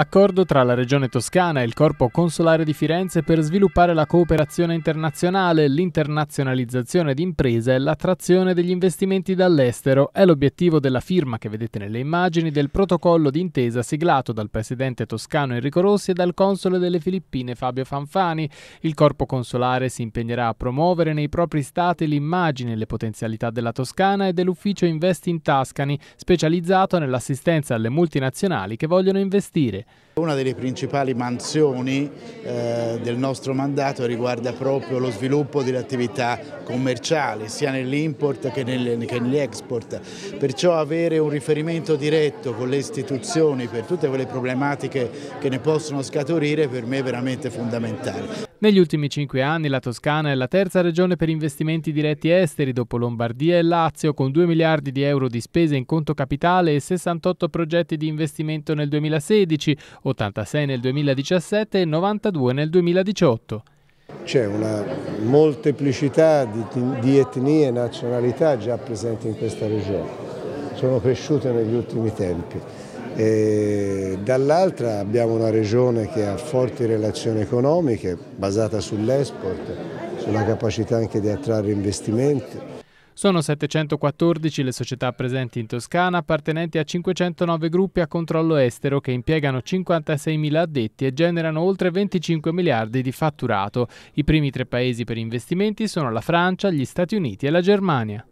Accordo tra la Regione Toscana e il Corpo Consolare di Firenze per sviluppare la cooperazione internazionale, l'internazionalizzazione di imprese e l'attrazione degli investimenti dall'estero è l'obiettivo della firma che vedete nelle immagini del protocollo d'intesa siglato dal presidente toscano Enrico Rossi e dal console delle Filippine Fabio Fanfani. Il Corpo Consolare si impegnerà a promuovere nei propri stati l'immagine e le potenzialità della Toscana e dell'ufficio Invest in Tascani, specializzato nell'assistenza alle multinazionali che vogliono investire. Una delle principali mansioni eh, del nostro mandato riguarda proprio lo sviluppo delle attività commerciali, sia nell'import che, nel, che nell'export. Perciò avere un riferimento diretto con le istituzioni per tutte quelle problematiche che ne possono scaturire per me è veramente fondamentale. Negli ultimi cinque anni la Toscana è la terza regione per investimenti diretti esteri dopo Lombardia e Lazio con 2 miliardi di euro di spese in conto capitale e 68 progetti di investimento nel 2016 86 nel 2017 e 92 nel 2018. C'è una molteplicità di, di etnie e nazionalità già presenti in questa regione, sono cresciute negli ultimi tempi. Dall'altra abbiamo una regione che ha forti relazioni economiche basata sull'export, sulla capacità anche di attrarre investimenti. Sono 714 le società presenti in Toscana appartenenti a 509 gruppi a controllo estero che impiegano 56.000 addetti e generano oltre 25 miliardi di fatturato. I primi tre paesi per investimenti sono la Francia, gli Stati Uniti e la Germania.